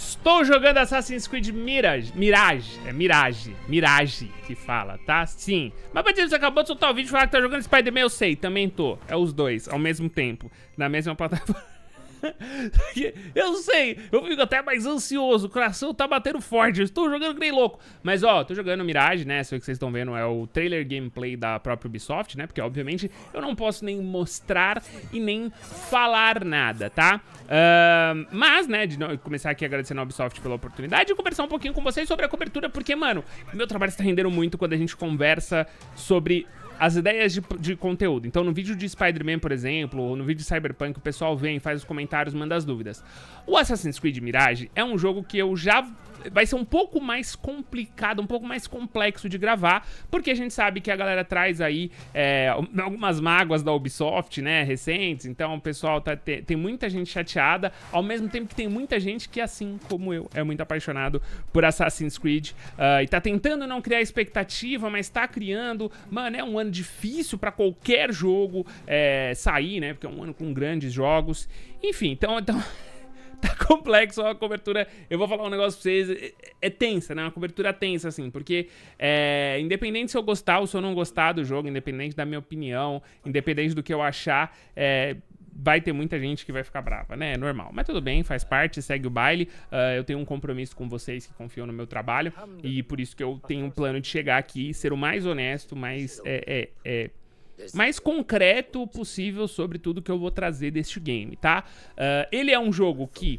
Estou jogando Assassin's Creed Mirage. Mirage. É Mirage. Mirage que fala, tá? Sim. Mas, Batista, você acabou de soltar o vídeo e falar que tá jogando Spider-Man. Eu sei, também tô. É os dois, ao mesmo tempo. Na mesma plataforma. eu sei, eu fico até mais ansioso, o coração tá batendo forte, eu estou jogando que nem louco. Mas ó, tô jogando Mirage, né, isso que vocês estão vendo é o trailer gameplay da própria Ubisoft, né, porque obviamente eu não posso nem mostrar e nem falar nada, tá? Uh, mas, né, de começar aqui agradecendo a Ubisoft pela oportunidade e conversar um pouquinho com vocês sobre a cobertura, porque, mano, meu trabalho está rendendo muito quando a gente conversa sobre as ideias de, de conteúdo. Então, no vídeo de Spider-Man, por exemplo, ou no vídeo de Cyberpunk, o pessoal vem, faz os comentários, manda as dúvidas. O Assassin's Creed Mirage é um jogo que eu já vai ser um pouco mais complicado, um pouco mais complexo de gravar, porque a gente sabe que a galera traz aí é, algumas mágoas da Ubisoft, né, recentes, então o pessoal tá, tem muita gente chateada, ao mesmo tempo que tem muita gente que, assim como eu, é muito apaixonado por Assassin's Creed uh, e tá tentando não criar expectativa, mas tá criando, mano, é um ano ano difícil para qualquer jogo é, sair, né? Porque é um ano com grandes jogos. Enfim, então, então tá complexo a cobertura. Eu vou falar um negócio pra vocês. É, é tensa, né? Uma cobertura tensa, assim. Porque, é, independente se eu gostar ou se eu não gostar do jogo, independente da minha opinião, independente do que eu achar, é, vai ter muita gente que vai ficar brava, né? É normal. Mas tudo bem, faz parte, segue o baile. Uh, eu tenho um compromisso com vocês que confiam no meu trabalho e por isso que eu tenho um plano de chegar aqui e ser o mais honesto, mais, é, é, é, mais concreto possível sobre tudo que eu vou trazer deste game, tá? Uh, ele é um jogo que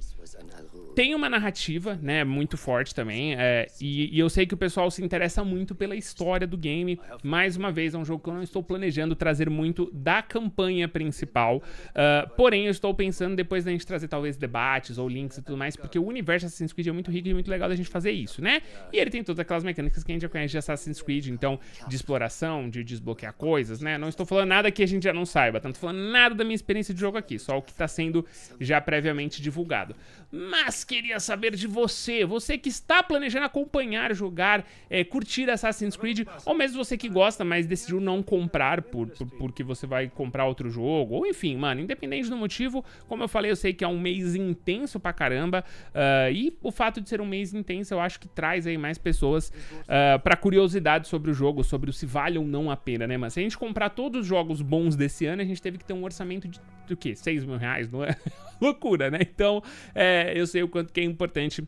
tem uma narrativa, né, muito forte também, é, e, e, eu sei que o pessoal se interessa muito pela história do game. Mais uma vez, é um jogo que eu não estou planejando trazer muito da campanha principal, uh, porém eu estou pensando depois da gente trazer talvez debates ou links e tudo mais, porque o universo Assassin's Creed é muito rico e muito legal da gente fazer isso, né? E ele tem todas aquelas mecânicas que a gente já conhece de Assassin's Creed, então, de exploração, de desbloquear coisas, né? Não estou falando nada que a gente já não saiba, tanto falando nada da minha experiência de jogo aqui, só o que está sendo já previamente divulgado. Mas queria saber de você, você que está planejando acompanhar, jogar, é, curtir Assassin's Creed, ou mesmo você que gosta, mas decidiu não comprar por, por, porque você vai comprar outro jogo, ou enfim, mano, independente do motivo, como eu falei, eu sei que é um mês intenso pra caramba, uh, e o fato de ser um mês intenso, eu acho que traz aí mais pessoas uh, pra curiosidade sobre o jogo, sobre o se vale ou não a pena, né, mas se a gente comprar todos os jogos bons desse ano, a gente teve que ter um orçamento de o que? 6 mil reais, não é? Loucura, né? Então, é, eu sei o quanto que é importante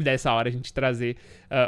dessa hora a gente trazer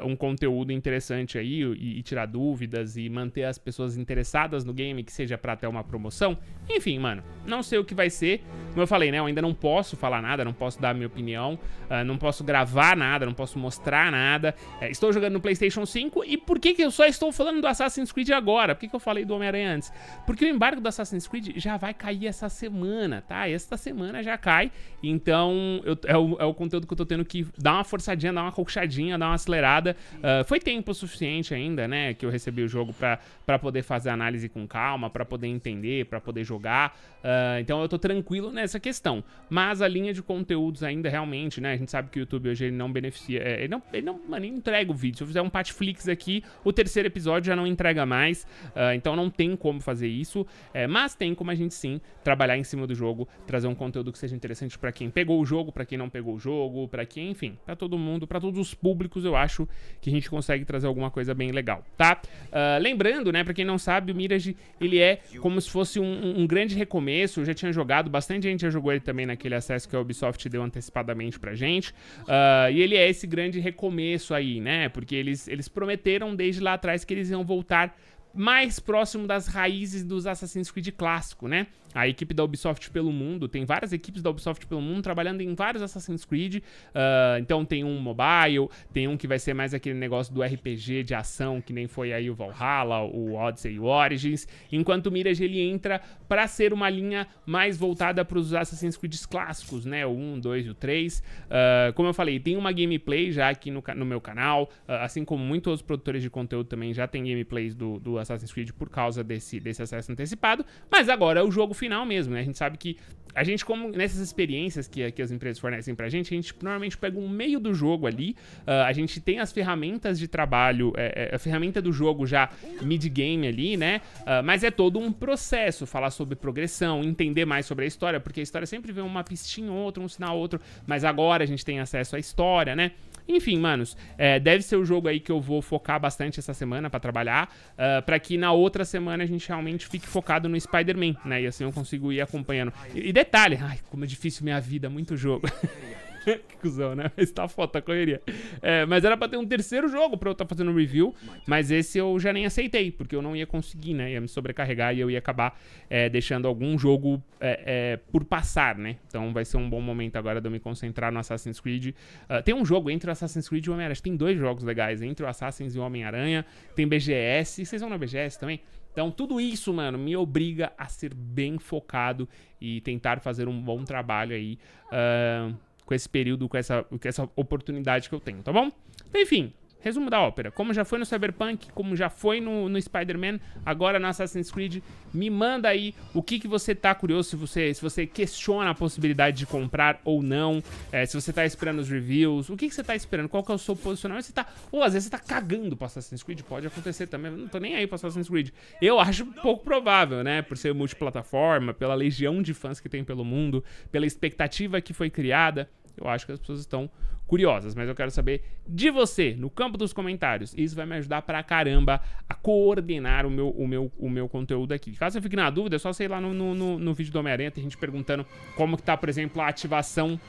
uh, um conteúdo interessante aí e, e, tirar dúvidas e manter as pessoas interessadas no game, que seja para até uma promoção. Enfim, mano, não sei o que vai ser. Como eu falei, né, eu ainda não posso falar nada, não posso dar a minha opinião, uh, não posso gravar nada, não posso mostrar nada. Uh, estou jogando no PlayStation 5 e por que que eu só estou falando do Assassin's Creed agora? Por que que eu falei do Homem-Aranha antes? Porque o embargo do Assassin's Creed já vai cair essa semana, tá? Esta semana já cai. Então, eu, é, o, é o conteúdo que eu tô tendo que dar uma forçadinha dar uma colchadinha, dar uma acelerada. Uh, foi tempo suficiente ainda, né? Que eu recebi o jogo para poder fazer análise com calma, para poder entender, para poder jogar. Uh, então eu tô tranquilo nessa questão. Mas a linha de conteúdos ainda realmente, né? A gente sabe que o YouTube hoje ele não beneficia. É, ele não, ele não, mano, ele entrega o vídeo. Se eu fizer um Patflix aqui, o terceiro episódio já não entrega mais. Uh, então não tem como fazer isso. É, mas tem como a gente sim trabalhar em cima do jogo, trazer um conteúdo que seja interessante para quem pegou o jogo, para quem não pegou o jogo, para quem, enfim, para todo mundo mundo, para todos os públicos, eu acho que a gente consegue trazer alguma coisa bem legal, tá? Uh, lembrando, né, para quem não sabe, o Mirage, ele é como se fosse um, um, grande recomeço, eu já tinha jogado, bastante gente já jogou ele também naquele acesso que a Ubisoft deu antecipadamente pra gente, uh, e ele é esse grande recomeço aí, né, porque eles, eles prometeram desde lá atrás que eles iam voltar mais próximo das raízes dos Assassin's Creed clássico, né? A equipe da Ubisoft pelo mundo, tem várias equipes da Ubisoft pelo mundo trabalhando em vários Assassin's Creed. Uh, então tem um mobile, tem um que vai ser mais aquele negócio do RPG de ação, que nem foi aí o Valhalla, o Odyssey e o Origins. Enquanto o Mirage ele entra para ser uma linha mais voltada para os Assassin's Creed clássicos, né? O 1, 2 e o 3. Uh, ah, como eu falei, tem uma gameplay já aqui no, no meu canal, uh, assim como muitos outros produtores de conteúdo também já tem gameplays do, do Assassin's Creed por causa desse, desse acesso antecipado, mas agora é o jogo final mesmo, né? A gente sabe que a gente, como nessas experiências que, que as empresas fornecem pra gente, a gente normalmente pega um meio do jogo ali, uh, a gente tem as ferramentas de trabalho, é, é, a ferramenta do jogo já mid-game ali, né? Uh, mas é todo um processo falar sobre progressão, entender mais sobre a história, porque a história sempre vem uma pistinha ou outra, um sinal ou outro, mas agora a gente tem acesso à história, né? Enfim, manos, é, deve ser o jogo aí que eu vou focar bastante essa semana para trabalhar, uh, ah, para que na outra semana a gente realmente fique focado no Spider-Man, né? E assim eu consigo ir acompanhando. E, e detalhe, ai, como é difícil minha vida, muito jogo. que cuzão, né? Mas tá foda, tá correria. É, mas era pra ter um terceiro jogo pra eu estar tá fazendo review, mas esse eu já nem aceitei, porque eu não ia conseguir, né? Ia me sobrecarregar e eu ia acabar é, deixando algum jogo é, é por passar, né? Então vai ser um bom momento agora de eu me concentrar no Assassin's Creed. Uh, tem um jogo entre o Assassin's Creed e o Homem-Aranha. Tem dois jogos legais, né? entre o Assassin's e o Homem-Aranha. Tem BGS. Vocês vão na BGS também? Então, tudo isso, mano, me obriga a ser bem focado e tentar fazer um bom trabalho aí. Uh, com esse período, com essa, com essa oportunidade que eu tenho, tá bom? Então, enfim, Resumo da ópera. Como já foi no Cyberpunk, como já foi no, no Spider-Man, agora no Assassin's Creed, me manda aí o que, que você tá curioso, se você, se você questiona a possibilidade de comprar ou não, é, se você tá esperando os reviews, o que, que você tá esperando, qual que é o seu posicionamento, você tá... Ou às vezes você tá cagando pro Assassin's Creed, pode acontecer também, não tô nem aí pro Assassin's Creed. Eu acho pouco provável, né, por ser multiplataforma, pela legião de fãs que tem pelo mundo, pela expectativa que foi criada eu acho que as pessoas estão curiosas, mas eu quero saber de você no campo dos comentários. Isso vai me ajudar pra caramba a coordenar o meu, o meu, o meu conteúdo aqui. Caso eu fique na dúvida, é só sei lá no, no, no, no vídeo do Homem-Aranha, tem gente perguntando como que tá, por exemplo, a ativação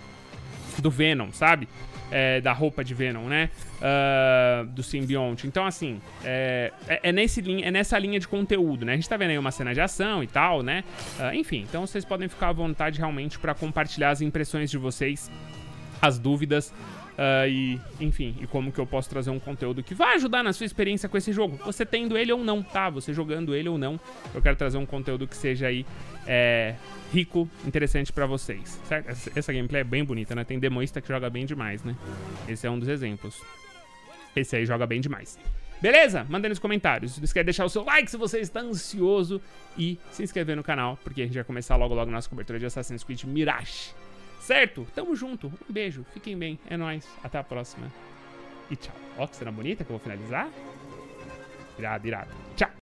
do Venom, sabe? É, da roupa de Venom, né? Uh, do simbionte. Então, assim, é, é, é nesse, é nessa linha de conteúdo, né? A gente tá vendo aí uma cena de ação e tal, né? Uh, enfim, então vocês podem ficar à vontade realmente para compartilhar as impressões de vocês, as dúvidas, Uh, e, enfim, e como que eu posso trazer um conteúdo que vai ajudar na sua experiência com esse jogo. Você tendo ele ou não, tá? Você jogando ele ou não. Eu quero trazer um conteúdo que seja aí é, rico, interessante para vocês. Certo? Essa, essa gameplay é bem bonita, né? Tem demoísta que joga bem demais, né? Esse é um dos exemplos. Esse aí joga bem demais. Beleza? Manda nos comentários. Não esquece de deixar o seu like se você está ansioso e se inscrever no canal, porque a gente vai começar logo logo nossa cobertura de Assassin's Creed Mirage. Certo? Tamo junto. Um beijo. Fiquem bem. É nóis. Até a próxima. E tchau. Ó, que cena bonita que eu vou finalizar. Irado, irado. Tchau.